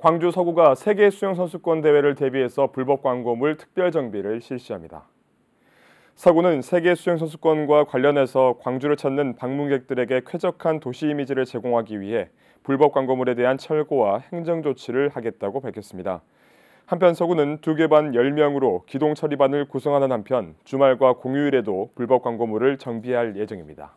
광주 서구가 세계 수영 선수권 대회를 대비해서 불법 광고물 특별 정비를 실시합니다. 서구는 세계 수영 선수권과 관련해서 광주를 찾는 방문객들에게 쾌적한 도시 이미지를 제공하기 위해 불법 광고물에 대한 철거와 행정 조치를 하겠다고 밝혔습니다. 한편 서구는 두개반 10명으로 기동 처리반을 구성하는 한편 주말과 공휴일에도 불법 광고물을 정비할 예정입니다.